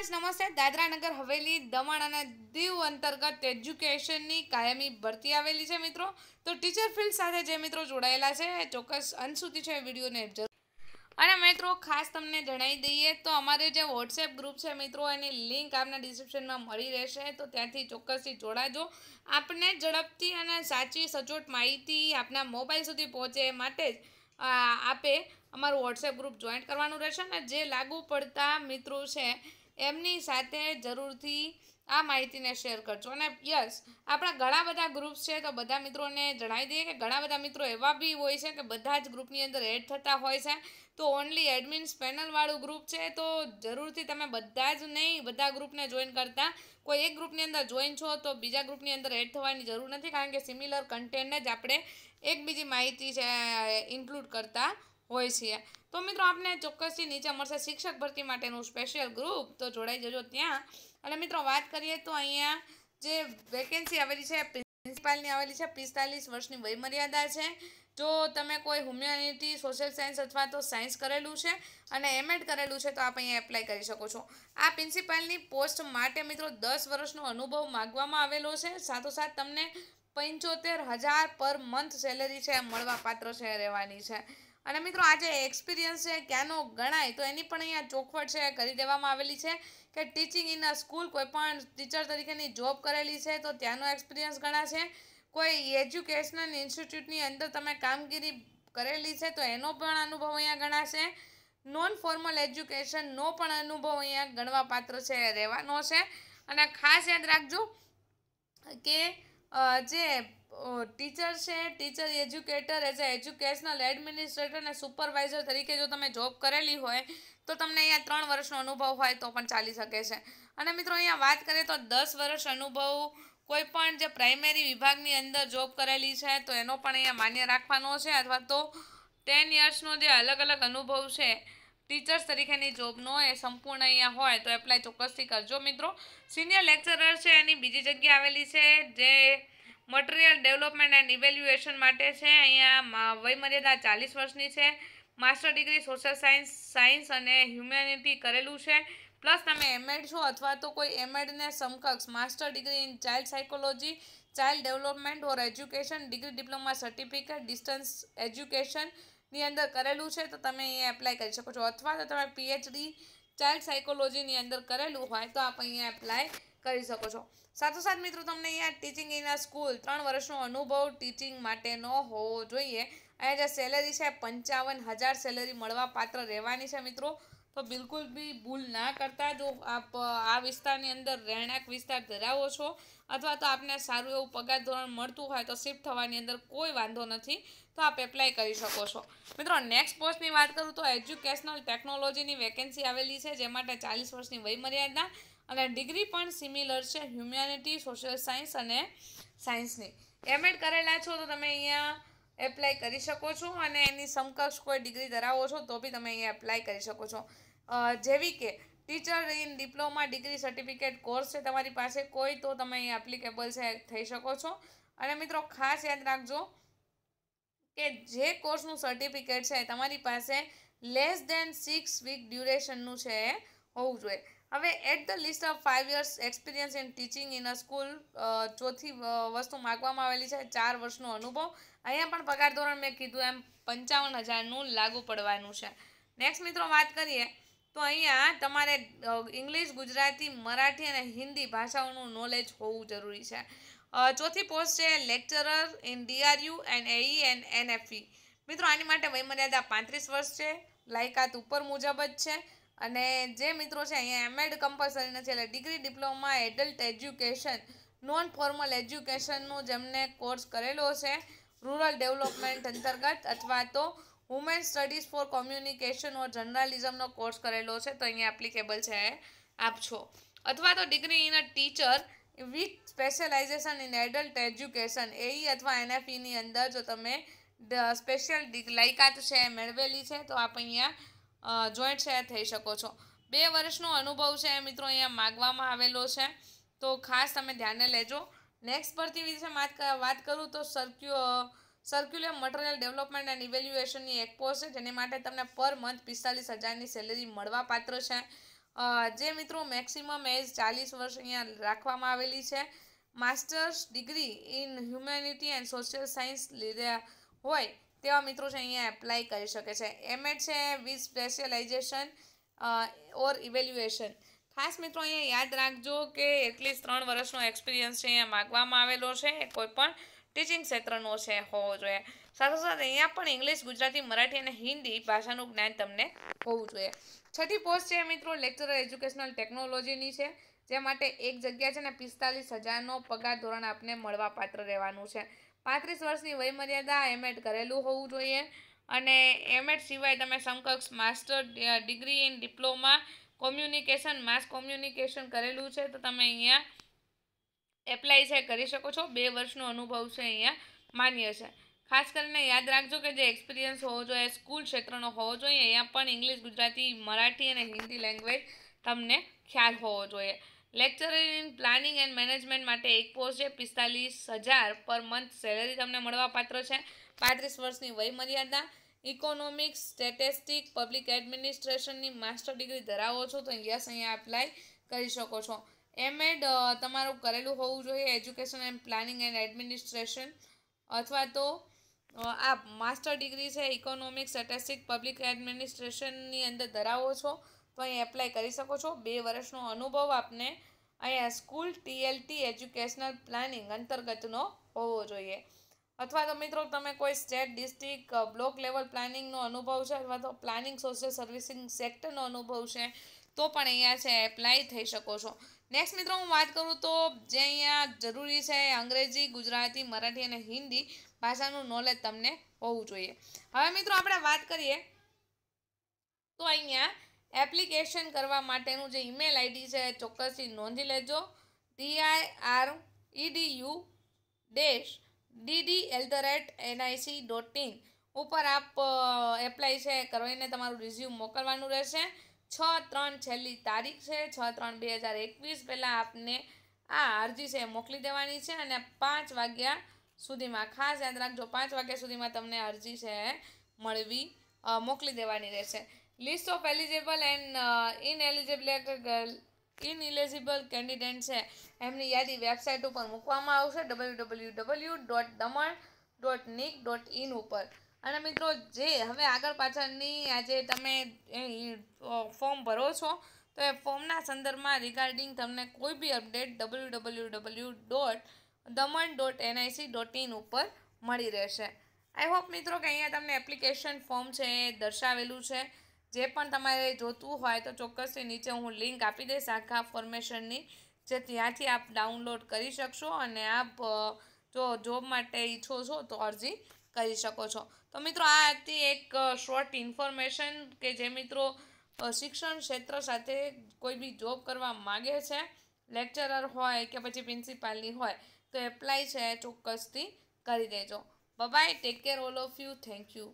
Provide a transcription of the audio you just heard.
friends નમસ્તે દાદરાનગર હવેલી દમણ અને દીવ અંતર્ગત એજ્યુકેશનની કાયમી ભરતી આવેલી છે મિત્રો તો ટીચર ફિલ્ડ સાથે જે મિત્રો જોડાયેલા છે ચોક્કસ અંત સુધી છે વિડીયોને અને મિત્રો ખાસ તમને જણાવી દઈએ તો અમારે જે વોટ્સએપ ગ્રુપ છે મિત્રો એની લિંક આપના ડિસ્ક્રિપ્શનમાં મળી રહેશે તો ત્યાંથી ચોક્કસથી જોડાજો આપને ઝડપથી અને સાચી સચોટ માહિતી આપના મોબાઈલ સુધી પહોંચે માટે જ આપે અમારું વોટ્સએપ ગ્રુપ જોઈન્ટ કરવાનું રહેશે અને જે લાગુ પડતા મિત્રો છે એમની સાથે જરૂરથી આ માહિતીને શેર કરજો અને યસ આપણા ઘણા બધા ગ્રુપ્સ છે તો બધા મિત્રોને જણાવી દઈએ કે ઘણા બધા મિત્રો એવા બી હોય છે કે બધા જ ગ્રુપની અંદર એડ થતા હોય છે તો ઓનલી એડમિન્સ પેનલવાળું ગ્રુપ છે તો જરૂરથી તમે બધા જ નહીં બધા ગ્રુપને જોઈન કરતા કોઈ એક ગ્રુપની અંદર જોઈન છો તો બીજા ગ્રુપની અંદર એડ થવાની જરૂર નથી કારણ કે સિમિલર કન્ટેન્ટને જ આપણે એકબીજી માહિતી છે ઇન્ક્લુડ કરતા હોય છીએ તો મિત્રો આપને ચોક્કસથી નીચે મળશે શિક્ષક ભરતી માટેનું સ્પેશિયલ ગ્રુપ તો જોડાઈ જજો ત્યાં અને મિત્રો વાત કરીએ તો અહીંયા જે વેકેન્સી આવેલી છે પ્રિન્સિપાલની આવેલી છે પિસ્તાલીસ વર્ષની વયમર્યાદા છે જો તમે કોઈ હ્યુમેનિટી સોશિયલ સાયન્સ અથવા તો સાયન્સ કરેલું છે અને એમએડ કરેલું છે તો આપ અહીંયા એપ્લાય કરી શકો છો આ પ્રિન્સિપાલની પોસ્ટ માટે મિત્રો દસ વર્ષનો અનુભવ માગવામાં આવેલો છે સાથોસાથ તમને પંચોતેર હજાર પર મંથ સેલેરી છે મળવાપાત્ર છે રહેવાની છે અને મિત્રો આ જે એક્સપિરિયન્સ છે ક્યાંનો ગણાય તો એની પણ અહીંયા ચોખવટ છે કરી દેવામાં આવેલી છે કે ટીચિંગ ઇન અ સ્કૂલ કોઈપણ ટીચર તરીકેની જોબ કરેલી છે તો ત્યાંનો એક્સપિરિયન્સ ગણાશે કોઈ એજ્યુકેશનલ ઇન્સ્ટિટ્યૂટની અંદર તમે કામગીરી કરેલી છે તો એનો પણ અનુભવ અહીંયા ગણાશે નોન ફોર્મલ એજ્યુકેશનનો પણ અનુભવ અહીંયા ગણવાપાત્ર છે રહેવાનો છે અને ખાસ યાદ રાખજો કે જે ટીચર છે teacher educator as a educational administrator અને સુપરવાઇઝર તરીકે જો તમે જોબ કરેલી હોય તો તમને અહીંયા ત્રણ વર્ષનો અનુભવ હોય તો પણ ચાલી શકે છે અને મિત્રો અહીંયા વાત કરીએ તો દસ વર્ષ અનુભવ કોઈપણ જે પ્રાઇમરી વિભાગની અંદર જોબ કરેલી છે તો એનો પણ અહીંયા માન્ય રાખવાનો છે અથવા તો ટેન યર્સનો જે અલગ અલગ અનુભવ છે ટીચર્સ તરીકેની જોબનો એ સંપૂર્ણ અહીંયા હોય તો એપ્લાય ચોક્કસથી કરજો મિત્રો સિનિયર લેક્ચરર છે એની બીજી જગ્યાએ આવેલી છે જે મટીરિયલ ડેવલપમેન્ટ એન્ડ ઇવેલ્યુએશન માટે છે અહીંયા વયમર્યાદા ચાલીસ વર્ષની છે master degree social science science અને હ્યુમેનિટી કરેલું છે પ્લસ તમે એમએડ છો અથવા તો કોઈ એમએડને સમકક્ષ master degree in child psychology child development or education degree diploma certificate distance એજ્યુકેશનની અંદર કરેલું છે તો તમે અહીંયા એપ્લાય કરી શકો છો અથવા તો તમે પીએચડી ચાઇલ્ડ સાયકોલોજીની અંદર કરેલું હોય તો આપ અહીંયા એપ્લાય કરી શકો છો સાથોસાથ મિત્રો તમને અહીંયા ટીચિંગ ઇન અ સ્કૂલ ત્રણ વર્ષનો અનુભવ ટીચિંગ માટેનો હોવો જોઈએ અહીંયા જે સેલેરી છે પંચાવન હજાર સેલેરી મળવા પાત્ર રહેવાની છે મિત્રો તો બિલકુલ બી ભૂલ ના કરતા જો આપ આ વિસ્તારની અંદર રહેણાંક વિસ્તાર ધરાવો છો અથવા તો આપને સારું એવું પગાર ધોરણ મળતું હોય તો શિફ્ટ થવાની અંદર કોઈ વાંધો નથી તો આપ એપ્લાય કરી શકો છો મિત્રો નેક્સ્ટ પોસ્ટની વાત કરું તો એજ્યુકેશનલ ટેકનોલોજીની વેકેન્સી આવેલી છે જે માટે ચાલીસ વર્ષની વયમર્યાદા અને ડિગ્રી પણ સિમિલર છે હ્યુમેનિટી સોશિયલ સાયન્સ અને સાયન્સની એમએડ કરેલા છો તો તમે અહીંયા એપ્લાય કરી શકો છો અને એની સમકક્ષ કોઈ ડિગ્રી ધરાવો છો તો બી તમે અહીંયા એપ્લાય કરી શકો છો જેવી કે teacher in diploma degree certificate course છે તમારી પાસે કોઈ તો તમે અહીં એપ્લિકેબલ છે થઈ શકો છો અને મિત્રો ખાસ યાદ રાખજો કે જે કોર્સનું સર્ટિફિકેટ છે તમારી પાસે લેસ દેન સિક્સ વીક ડ્યુરેશનનું છે એ હોવું જોઈએ હવે at the least of five years experience in teaching in a school ચોથી વસ્તુ માગવામાં આવેલી છે ચાર વર્ષનો અનુભવ અહીંયા પણ પગાર ધોરણ મેં કીધું એમ પંચાવન હજારનું લાગુ પડવાનું છે નેક્સ્ટ મિત્રો વાત કરીએ તો અહીંયા તમારે ઇંગ્લિશ ગુજરાતી મરાઠી અને હિન્દી ભાષાઓનું નોલેજ હોવું જરૂરી છે ચોથી પોસ્ટ છે lecturer in D R U and A E and N F E મિત્રો આની માટે વયમર્યાદા પાંત્રીસ વર્ષ છે લાયકાત ઉપર મુજબ જ છે અને જે મિત્રો છે અહીંયા એમએડ કમ્પલસરી નથી એટલે degree diploma adult education non formal એજ્યુકેશનનું જેમને કોર્સ કરેલો છે રૂરલ ડેવલપમેન્ટ અંતર્ગત અથવા તો women studies for communication or જર્નાલિઝમનો કોર્સ કરેલો છે તો અહીંયા એપ્લિકેબલ છે આપશો અથવા તો degree in a teacher with specialisation in adult education એ અથવા એનએફઈની e અંદર જો તમે સ્પેશિયલ લાયકાત છે મેળવેલી છે તો આપ અહીંયા જોઈન્ટ શેર થઈ શકો છો બે વર્ષનો અનુભવ છે મિત્રો અહીંયા માગવામાં આવેલો છે તો ખાસ તમે ધ્યાને લેજો નેક્સ્ટ ભરતી વિશે વાત કરું તો સર્ક્યુ સર્ક્યુલર મટીરિયલ ડેવલપમેન્ટ એન્ડ ઇવેલ્યુએશનની એક પોસ્ટ છે જેની માટે તમને પર મંથ પિસ્તાલીસ હજારની સેલેરી મળવાપાત્ર છે જે મિત્રો મેક્સિમમ એજ ચાલીસ વર્ષ અહીંયા રાખવામાં આવેલી છે masters degree in humanity and social science લીધે હોય તેવા મિત્રો છે અહીંયા એપ્લાય કરી શકે છે એમએડ છે વિથ સ્પેશિયલાઇઝેશન ઓર ઇવેલ્યુએશન ખાસ મિત્રો અહીંયા યાદ રાખજો કે એટલીસ્ટ ત્રણ વર્ષનો એક્સપિરિયન્સ છે અહીંયા માગવામાં આવેલો છે કોઈ પણ ટીચિંગ ક્ષેત્રનો છે હોવો જોઈએ સાથોસાથ અહીંયા પણ ઇંગ્લિશ ગુજરાતી મરાઠી અને હિન્દી ભાષાનું જ્ઞાન તમને હોવું જોઈએ છઠ્ઠી પોસ્ટ છે મિત્રો લેક્ચરર એજ્યુકેશનલ ટેકનોલોજીની છે જે માટે એક જગ્યા છે ને પિસ્તાલીસ હજારનો પગાર ધોરણ આપને મળવાપાત્ર રહેવાનું છે પાંત્રીસ વર્ષની વયમર્યાદા એમએડ કરેલું હોવું જોઈએ અને એમએડ સિવાય તમે સમકક્ષ master degree in diploma communication mass communication કરેલું છે તો તમે અહીંયા એપ્લાય છે કરી શકો છો બે વર્ષનો અનુભવ છે અહીંયા માન્ય છે ખાસ કરીને યાદ રાખજો કે જે એક્સપિરિયન્સ હોવો જોઈએ સ્કૂલ ક્ષેત્રનો હોવો જોઈએ અહીંયા પણ ઇંગ્લિશ ગુજરાતી મરાઠી અને હિન્દી લેંગ્વેજ તમને ખ્યાલ હોવો જોઈએ lecturer in planning and management માટે એક પોસ્ટ છે પિસ્તાલીસ હજાર પર મંથ સેલેરી તમને મળવાપાત્ર છે પાંત્રીસ વર્ષની વયમર્યાદા ઇકોનોમિક્સ સ્ટેટિસ્ટિક પબ્લિક એડમિનિસ્ટ્રેશનની માસ્ટર ડિગ્રી ધરાવો છો તો યસ અહીંયા એપ્લાય કરી શકો છો એમએડ તમારું કરેલું હોવું જોઈએ education and planning and administration અથવા તો આ માસ્ટર ડિગ્રી છે ઇકોનોમિક્સ સ્ટેટિસ્ટિક પબ્લિક એડમિનિસ્ટ્રેશનની અંદર ધરાવો છો તો અહીં એપ્લાય કરી શકો છો બે વર્ષનો અનુભવ આપને અહીંયા સ્કૂલ ટીએલટી એજ્યુકેશનલ પ્લાનિંગ અંતર્ગતનો હોવો જોઈએ અથવા તો મિત્રો તમે કોઈ સ્ટેટ ડિસ્ટ્રિક્ટ બ્લોક લેવલ પ્લાનિંગનો અનુભવ છે અથવા તો પ્લાનિંગ સોશિયલ સર્વિસિંગ સેક્ટરનો અનુભવ છે તો પણ અહીંયા છે એપ્લાય થઈ શકો છો નેક્સ્ટ મિત્રો હું વાત કરું તો જે અહીંયા જરૂરી છે અંગ્રેજી ગુજરાતી મરાઠી અને હિન્દી ભાષાનું નોલેજ તમને હોવું જોઈએ હવે મિત્રો આપણે વાત કરીએ તો અહીંયા એપ્લિકેશન કરવા માટેનું જે ઈમેલ આઈડી છે એ ચોક્કસથી નોંધી લેજો T I R E D U dash D D L the rate N I C dot in ઉપર આપ એપ્લાય છે કરીને તમારું રિઝ્યુમ મોકલવાનું રહેશે છ ત્રણ છેલ્લી તારીખ છે છ ત્રણ બે હજાર એકવીસ પહેલાં આપને આ અરજી છે મોકલી દેવાની છે અને પાંચ વાગ્યા સુધીમાં ખાસ યાદ રાખજો પાંચ વાગ્યા સુધીમાં તમને અરજી છે મળવી મોકલી દેવાની રહેશે list of eligible and ineligible ineligible candidate છે એમની યાદી વેબસાઇટ ઉપર મૂકવામાં આવશે W W W dot Daman dot nic dot in ઉપર અને મિત્રો જે હવે આગળ પાછળની આજે તમે ફોર્મ ભરો છો તો એ ફોર્મના સંદર્ભમાં રિગાર્ડિંગ તમને કોઈ બી update W W W dot Daman dot N I C dot in ઉપર મળી રહેશે આઈ હોપ મિત્રો કે અહીંયા તમને એપ્લિકેશન ફોર્મ છે એ દર્શાવેલું છે જે પણ તમારે જોતું હોય તો ચોક્કસથી નીચે હું લિંક આપી દઈશ આખા ફોર્મેશનની જે ત્યાંથી આપ ડાઉનલોડ કરી શકશો અને આપ જો જોબ માટે ઈચ્છો છો તો અરજી કરી શકો છો તો મિત્રો આ હતી એક શોર્ટ ઇન્ફોર્મેશન કે જે મિત્રો શિક્ષણ ક્ષેત્ર સાથે કોઈ બી જોબ કરવા માગે છે લેક્ચરર હોય કે પછી પ્રિન્સિપાલની હોય તો એપ્લાય છે ચોક્કસથી કરી દેજો bye take care all of you thank you